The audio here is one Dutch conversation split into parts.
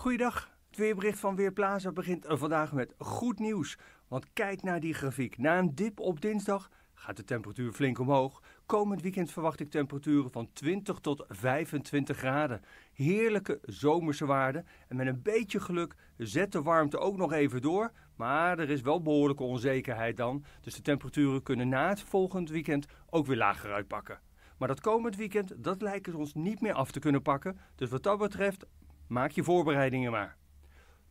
Goeiedag. Het weerbericht van Weerplaza begint vandaag met goed nieuws. Want kijk naar die grafiek. Na een dip op dinsdag gaat de temperatuur flink omhoog. Komend weekend verwacht ik temperaturen van 20 tot 25 graden. Heerlijke zomerse waarden. En met een beetje geluk zet de warmte ook nog even door. Maar er is wel behoorlijke onzekerheid dan. Dus de temperaturen kunnen na het volgend weekend ook weer lager uitpakken. Maar dat komend weekend, dat lijken ze ons niet meer af te kunnen pakken. Dus wat dat betreft, Maak je voorbereidingen maar.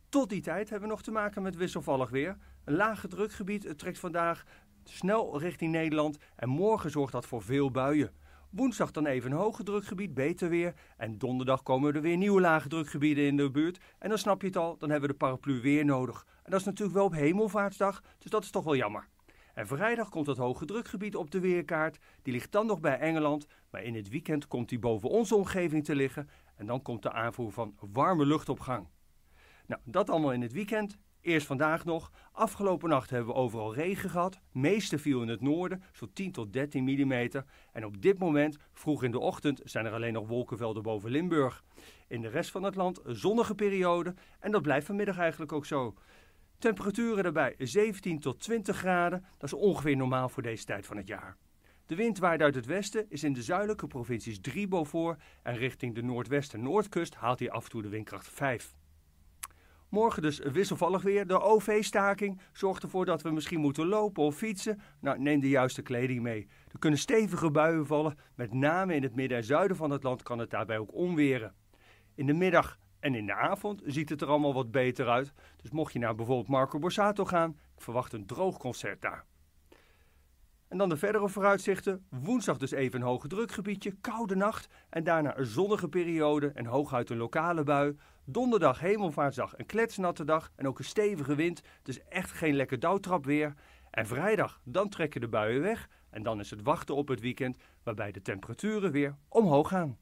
Tot die tijd hebben we nog te maken met wisselvallig weer. Een lage drukgebied trekt vandaag snel richting Nederland en morgen zorgt dat voor veel buien. Woensdag dan even een hoge drukgebied, beter weer. En donderdag komen er weer nieuwe lage drukgebieden in de buurt. En dan snap je het al, dan hebben we de paraplu weer nodig. En dat is natuurlijk wel op hemelvaartsdag, dus dat is toch wel jammer. En vrijdag komt dat hoge drukgebied op de weerkaart. Die ligt dan nog bij Engeland. Maar in het weekend komt die boven onze omgeving te liggen. En dan komt de aanvoer van warme lucht op gang. Nou, dat allemaal in het weekend. Eerst vandaag nog. Afgelopen nacht hebben we overal regen gehad. Meeste viel in het noorden, zo'n 10 tot 13 mm. En op dit moment, vroeg in de ochtend, zijn er alleen nog wolkenvelden boven Limburg. In de rest van het land zonnige periode. En dat blijft vanmiddag eigenlijk ook zo. Temperaturen daarbij 17 tot 20 graden, dat is ongeveer normaal voor deze tijd van het jaar. De wind waait uit het westen, is in de zuidelijke provincies 3 voor en richting de noordwesten-noordkust haalt hij af en toe de windkracht 5. Morgen dus wisselvallig weer. De OV-staking zorgt ervoor dat we misschien moeten lopen of fietsen. Nou, neem de juiste kleding mee. Er kunnen stevige buien vallen. Met name in het midden en zuiden van het land kan het daarbij ook onweren. In de middag en in de avond ziet het er allemaal wat beter uit. Dus mocht je naar bijvoorbeeld Marco Borsato gaan, ik verwacht een droog concert daar. En dan de verdere vooruitzichten. Woensdag dus even een hoog drukgebiedje, koude nacht en daarna een zonnige periode en hooguit een lokale bui. Donderdag hemelvaartsdag een kletsnatte dag en ook een stevige wind, dus echt geen lekker douwtrap weer. En vrijdag dan trekken de buien weg en dan is het wachten op het weekend waarbij de temperaturen weer omhoog gaan.